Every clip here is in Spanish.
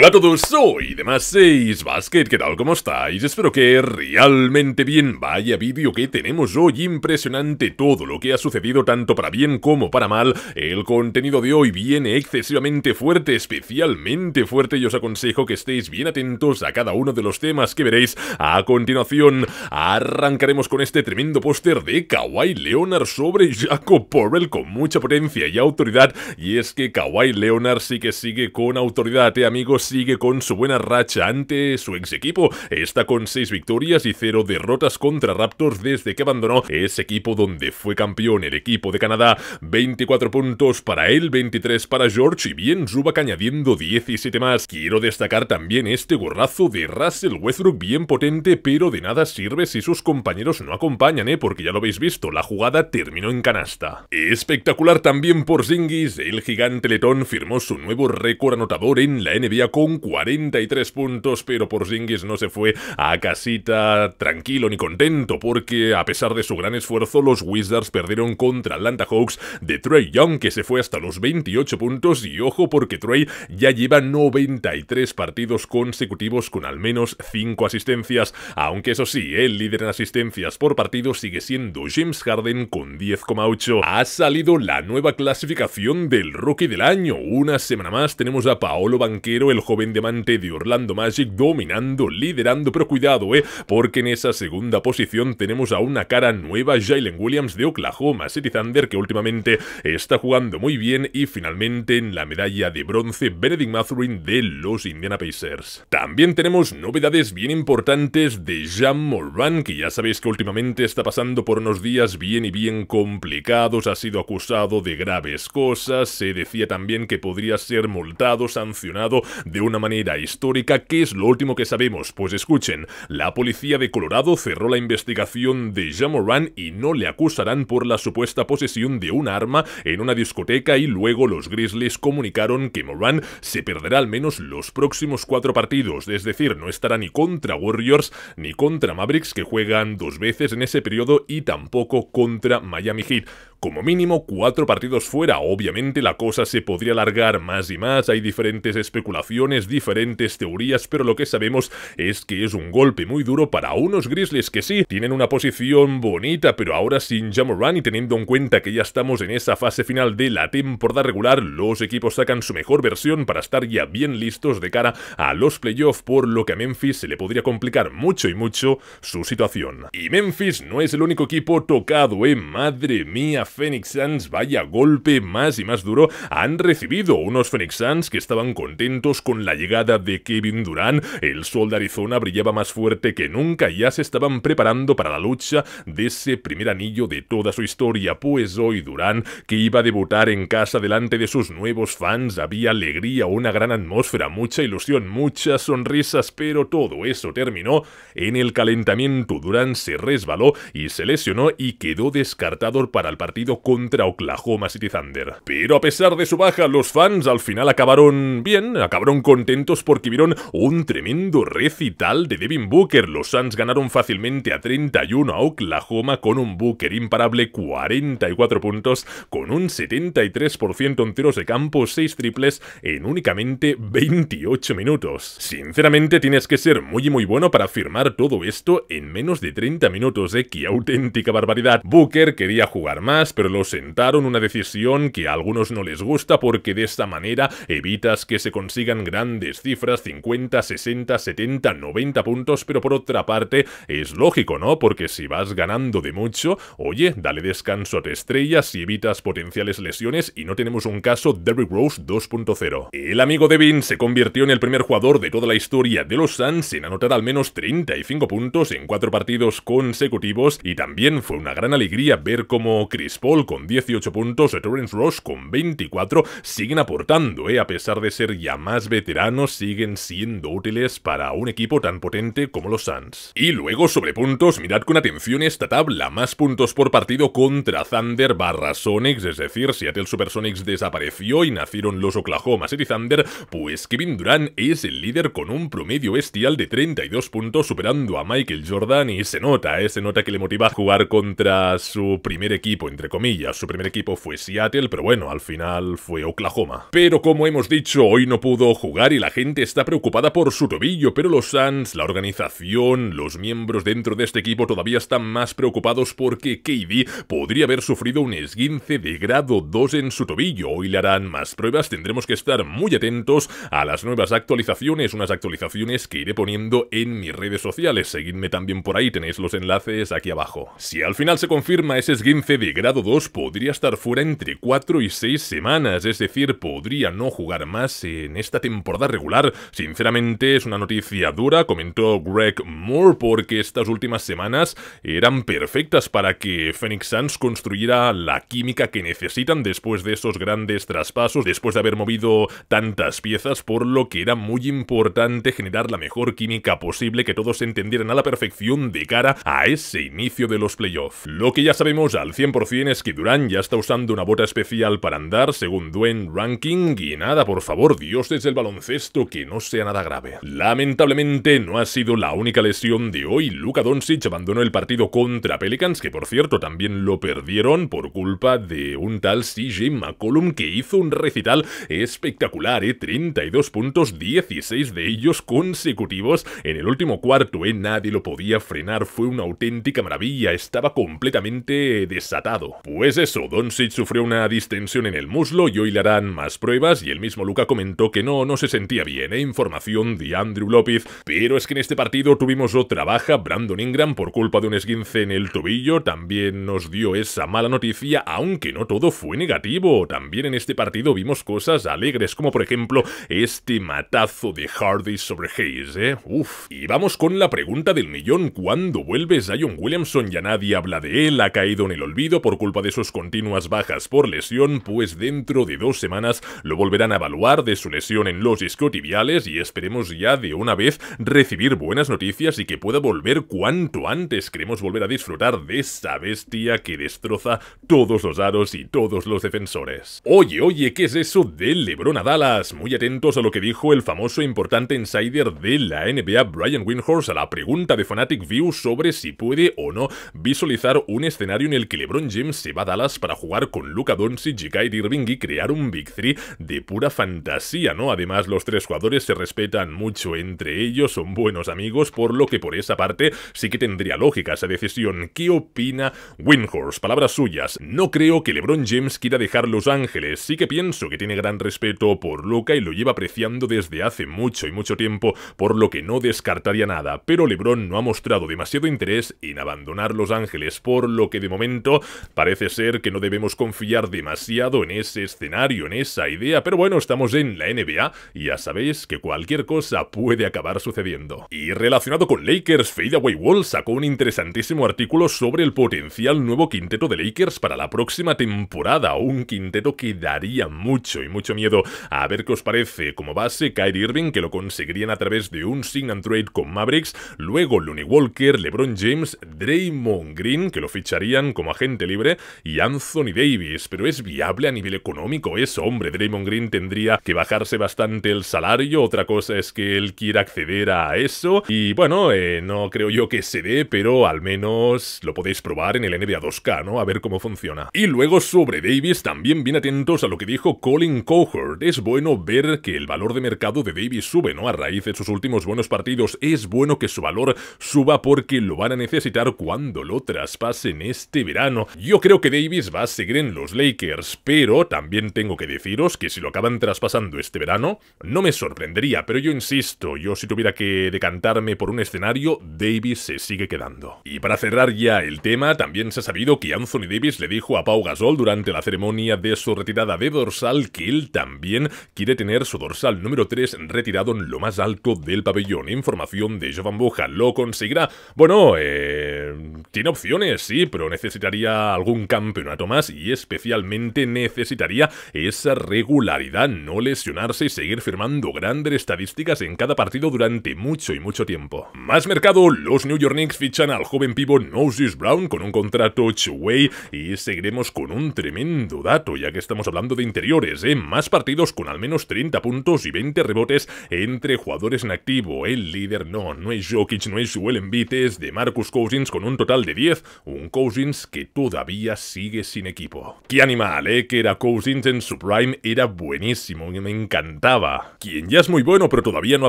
Hola a todos, soy demás 6 Basket, ¿qué tal? ¿Cómo estáis? Espero que realmente bien. Vaya vídeo que tenemos hoy, impresionante todo lo que ha sucedido tanto para bien como para mal. El contenido de hoy viene excesivamente fuerte, especialmente fuerte y os aconsejo que estéis bien atentos a cada uno de los temas que veréis. A continuación, arrancaremos con este tremendo póster de Kawhi Leonard sobre Jacob Porrell con mucha potencia y autoridad. Y es que Kawhi Leonard sí que sigue con autoridad, eh, amigos sigue con su buena racha ante su ex equipo. Está con 6 victorias y 0 derrotas contra Raptors desde que abandonó ese equipo donde fue campeón el equipo de Canadá. 24 puntos para él, 23 para George y bien Zubac añadiendo 17 más. Quiero destacar también este gorrazo de Russell Westbrook bien potente, pero de nada sirve si sus compañeros no acompañan, ¿eh? porque ya lo habéis visto, la jugada terminó en canasta. Espectacular también por Zingis, el gigante letón firmó su nuevo récord anotador en la NBA con 43 puntos, pero por Porzingis no se fue a casita tranquilo ni contento, porque a pesar de su gran esfuerzo, los Wizards perdieron contra Atlanta Hawks de Trey Young, que se fue hasta los 28 puntos, y ojo porque Trey ya lleva 93 partidos consecutivos con al menos 5 asistencias, aunque eso sí, el líder en asistencias por partido sigue siendo James Harden con 10,8. Ha salido la nueva clasificación del rookie del año, una semana más tenemos a Paolo Banquero, el joven diamante de Orlando Magic dominando, liderando, pero cuidado, eh, porque en esa segunda posición tenemos a una cara nueva, Jalen Williams de Oklahoma City Thunder, que últimamente está jugando muy bien y finalmente en la medalla de bronce, Benedict Mathurin de los Indiana Pacers. También tenemos novedades bien importantes de Jean Moran, que ya sabéis que últimamente está pasando por unos días bien y bien complicados, ha sido acusado de graves cosas, se decía también que podría ser multado, sancionado de una manera histórica que es lo último que sabemos. Pues escuchen, la policía de Colorado cerró la investigación de Moran y no le acusarán por la supuesta posesión de un arma en una discoteca y luego los Grizzlies comunicaron que Moran se perderá al menos los próximos cuatro partidos, es decir, no estará ni contra Warriors ni contra Mavericks que juegan dos veces en ese periodo y tampoco contra Miami Heat como mínimo cuatro partidos fuera. Obviamente la cosa se podría alargar más y más, hay diferentes especulaciones, diferentes teorías, pero lo que sabemos es que es un golpe muy duro para unos Grizzlies que sí, tienen una posición bonita, pero ahora sin Jamoran y teniendo en cuenta que ya estamos en esa fase final de la temporada regular, los equipos sacan su mejor versión para estar ya bien listos de cara a los playoffs, por lo que a Memphis se le podría complicar mucho y mucho su situación. Y Memphis no es el único equipo tocado, eh, madre mía, Phoenix Suns, vaya golpe más y más duro han recibido unos Phoenix Suns que estaban contentos con la llegada de Kevin Durant, el sol de Arizona brillaba más fuerte que nunca y ya se estaban preparando para la lucha de ese primer anillo de toda su historia, pues hoy Durán que iba a debutar en casa delante de sus nuevos fans, había alegría, una gran atmósfera, mucha ilusión, muchas sonrisas, pero todo eso terminó en el calentamiento. Durán se resbaló y se lesionó y quedó descartado para el partido contra Oklahoma City Thunder. Pero a pesar de su baja, los fans al final acabaron bien, acabaron contentos porque vieron un tremendo recital de Devin Booker. Los Suns ganaron fácilmente a 31 a Oklahoma con un Booker imparable, 44 puntos, con un 73% en tiros de campo, 6 triples en únicamente 28 minutos. Sinceramente tienes que ser muy y muy bueno para firmar todo esto en menos de 30 minutos, de eh, ¡Qué auténtica barbaridad! Booker quería jugar más, pero lo sentaron una decisión que a algunos no les gusta porque de esta manera evitas que se consigan grandes cifras, 50, 60, 70, 90 puntos, pero por otra parte es lógico, ¿no? Porque si vas ganando de mucho, oye, dale descanso a tu estrella si evitas potenciales lesiones y no tenemos un caso Derrick Rose 2.0. El amigo Devin se convirtió en el primer jugador de toda la historia de los Suns en anotar al menos 35 puntos en cuatro partidos consecutivos y también fue una gran alegría ver cómo Chris Paul con 18 puntos, Terence Ross con 24, siguen aportando, eh, a pesar de ser ya más veteranos, siguen siendo útiles para un equipo tan potente como los Suns. Y luego sobre puntos, mirad con atención esta tabla, más puntos por partido contra Thunder barra Sonics, es decir, si Atel Supersonics desapareció y nacieron los Oklahoma City Thunder, pues Kevin Durant es el líder con un promedio bestial de 32 puntos, superando a Michael Jordan y se nota, eh, se nota que le motiva a jugar contra su primer equipo, entre comillas. Su primer equipo fue Seattle, pero bueno, al final fue Oklahoma. Pero como hemos dicho, hoy no pudo jugar y la gente está preocupada por su tobillo, pero los Suns, la organización, los miembros dentro de este equipo todavía están más preocupados porque KD podría haber sufrido un esguince de grado 2 en su tobillo. Hoy le harán más pruebas, tendremos que estar muy atentos a las nuevas actualizaciones, unas actualizaciones que iré poniendo en mis redes sociales. Seguidme también por ahí, tenéis los enlaces aquí abajo. Si al final se confirma ese esguince de grado 2 podría estar fuera entre 4 y 6 semanas, es decir, podría no jugar más en esta temporada regular. Sinceramente es una noticia dura, comentó Greg Moore, porque estas últimas semanas eran perfectas para que Phoenix Suns construyera la química que necesitan después de esos grandes traspasos, después de haber movido tantas piezas, por lo que era muy importante generar la mejor química posible, que todos entendieran a la perfección de cara a ese inicio de los playoffs. Lo que ya sabemos al 100% es que Durán ya está usando una bota especial para andar según Dwayne Ranking y nada, por favor, dios desde el baloncesto, que no sea nada grave. Lamentablemente no ha sido la única lesión de hoy. Luka Doncic abandonó el partido contra Pelicans, que por cierto también lo perdieron por culpa de un tal CJ McCollum que hizo un recital espectacular, 32 ¿eh? puntos, 16 de ellos consecutivos en el último cuarto, ¿eh? Nadie lo podía frenar, fue una auténtica maravilla, estaba completamente desatado. Pues eso, Doncic sufrió una distensión en el muslo y hoy le harán más pruebas y el mismo Luca comentó que no, no se sentía bien, e información de Andrew López, pero es que en este partido tuvimos otra baja, Brandon Ingram por culpa de un esguince en el tobillo, también nos dio esa mala noticia, aunque no todo fue negativo, también en este partido vimos cosas alegres, como por ejemplo este matazo de Hardy sobre Hayes, eh, ¡Uf! Y vamos con la pregunta del millón, ¿cuándo vuelve Zion Williamson? Ya nadie habla de él, ha caído en el olvido por culpa de sus continuas bajas por lesión, pues dentro de dos semanas lo volverán a evaluar de su lesión en los isquiotibiales y esperemos ya de una vez recibir buenas noticias y que pueda volver cuanto antes. Queremos volver a disfrutar de esa bestia que destroza todos los aros y todos los defensores. Oye, oye, ¿qué es eso de LeBron a Dallas? Muy atentos a lo que dijo el famoso e importante insider de la NBA Brian Windhorst a la pregunta de Fanatic View sobre si puede o no visualizar un escenario en el que LeBron James se va a Dallas para jugar con Luca Doncic y Kyrie Irving y crear un Big 3 de pura fantasía, ¿no? Además, los tres jugadores se respetan mucho entre ellos, son buenos amigos, por lo que por esa parte sí que tendría lógica esa decisión. ¿Qué opina Winhorst? Palabras suyas. No creo que LeBron James quiera dejar Los Ángeles. Sí que pienso que tiene gran respeto por Luca y lo lleva apreciando desde hace mucho y mucho tiempo, por lo que no descartaría nada. Pero LeBron no ha mostrado demasiado interés en abandonar Los Ángeles, por lo que de momento Parece ser que no debemos confiar demasiado en ese escenario, en esa idea, pero bueno, estamos en la NBA y ya sabéis que cualquier cosa puede acabar sucediendo. Y relacionado con Lakers, Fadeaway Wall sacó un interesantísimo artículo sobre el potencial nuevo quinteto de Lakers para la próxima temporada, un quinteto que daría mucho y mucho miedo. A ver qué os parece, como base Kyrie Irving, que lo conseguirían a través de un sign and trade con Mavericks, luego Looney Walker, LeBron James, Draymond Green, que lo ficharían como agente libre, y Anthony Davis, pero es viable a nivel económico eso, hombre, Draymond Green tendría que bajarse bastante el salario, otra cosa es que él quiera acceder a eso, y bueno, eh, no creo yo que se dé, pero al menos lo podéis probar en el NBA 2K, ¿no? A ver cómo funciona. Y luego sobre Davis, también bien atentos a lo que dijo Colin Cohort, es bueno ver que el valor de mercado de Davis sube, ¿no? A raíz de sus últimos buenos partidos, es bueno que su valor suba porque lo van a necesitar cuando lo traspasen este verano. Yo creo que Davis va a seguir en los Lakers, pero también tengo que deciros que si lo acaban traspasando este verano, no me sorprendería, pero yo insisto, yo si tuviera que decantarme por un escenario, Davis se sigue quedando. Y para cerrar ya el tema, también se ha sabido que Anthony Davis le dijo a Pau Gasol durante la ceremonia de su retirada de dorsal que él también quiere tener su dorsal número 3 retirado en lo más alto del pabellón. Información de Jovan Buja, ¿lo conseguirá? Bueno, eh, tiene opciones, sí, pero necesitaría algún un campeonato más y especialmente necesitaría esa regularidad, no lesionarse y seguir firmando grandes estadísticas en cada partido durante mucho y mucho tiempo. Más mercado, los New York Knicks fichan al joven pivot Moses Brown con un contrato two-way y seguiremos con un tremendo dato ya que estamos hablando de interiores, ¿eh? más partidos con al menos 30 puntos y 20 rebotes entre jugadores en activo, el líder no, no es Jokic, no es Joel Embiid, de Marcus Cousins con un total de 10, un Cousins que todavía sigue sin equipo. ¡Qué animal, eh! Que era Cousins en su prime era buenísimo, y me encantaba. Quien ya es muy bueno pero todavía no ha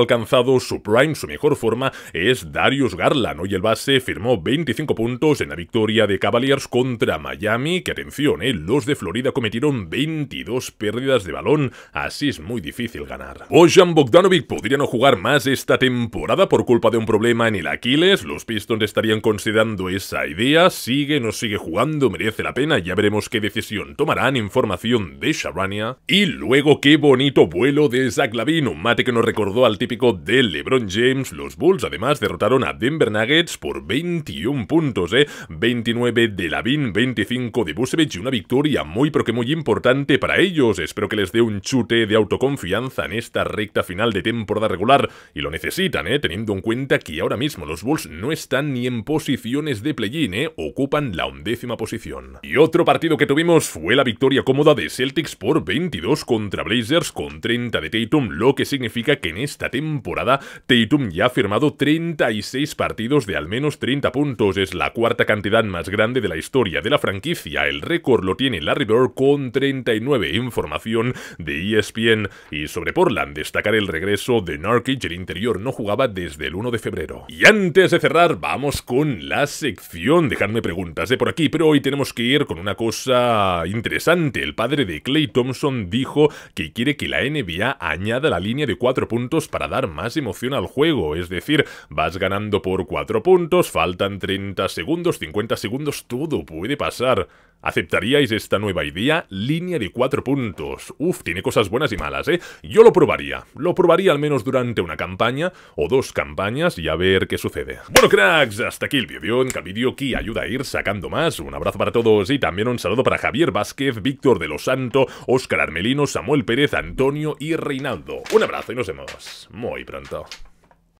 alcanzado su prime, su mejor forma, es Darius Garland. Hoy el base firmó 25 puntos en la victoria de Cavaliers contra Miami, que atención, eh, los de Florida cometieron 22 pérdidas de balón, así es muy difícil ganar. Ojan Bogdanovic podría no jugar más esta temporada por culpa de un problema en el Aquiles, los Pistons estarían considerando esa idea, sigue, no sigue jugando, merece la pena, ya veremos qué decisión tomarán información de Sharania. Y luego qué bonito vuelo de Zach Lavin, un mate que nos recordó al típico de LeBron James. Los Bulls además derrotaron a Denver Nuggets por 21 puntos, ¿eh? 29 de Lavin, 25 de Busevich y una victoria muy pero que muy importante para ellos. Espero que les dé un chute de autoconfianza en esta recta final de temporada regular y lo necesitan, ¿eh? teniendo en cuenta que ahora mismo los Bulls no están ni en posiciones de play-in, ¿eh? ocupan la undécima posición y otro partido que tuvimos fue la victoria cómoda de Celtics por 22 contra Blazers con 30 de Tatum, lo que significa que en esta temporada Tatum ya ha firmado 36 partidos de al menos 30 puntos, es la cuarta cantidad más grande de la historia de la franquicia, el récord lo tiene Larry Bird con 39 información de ESPN y sobre Portland destacar el regreso de Nurkic, el interior no jugaba desde el 1 de febrero. Y antes de cerrar vamos con la sección, dejadme preguntas de por aquí, pero hoy te tenemos que ir con una cosa interesante. El padre de Clay Thompson dijo que quiere que la NBA añada la línea de 4 puntos para dar más emoción al juego. Es decir, vas ganando por cuatro puntos, faltan 30 segundos, 50 segundos, todo puede pasar. ¿Aceptaríais esta nueva idea? Línea de cuatro puntos. Uf, tiene cosas buenas y malas, ¿eh? Yo lo probaría. Lo probaría al menos durante una campaña o dos campañas y a ver qué sucede. Bueno, cracks, hasta aquí el vídeo. En el vídeo que ayuda a ir sacando más. Un abrazo para todos y también un saludo para Javier Vázquez, Víctor de los Santos, Óscar Armelino, Samuel Pérez, Antonio y Reinaldo. Un abrazo y nos vemos muy pronto.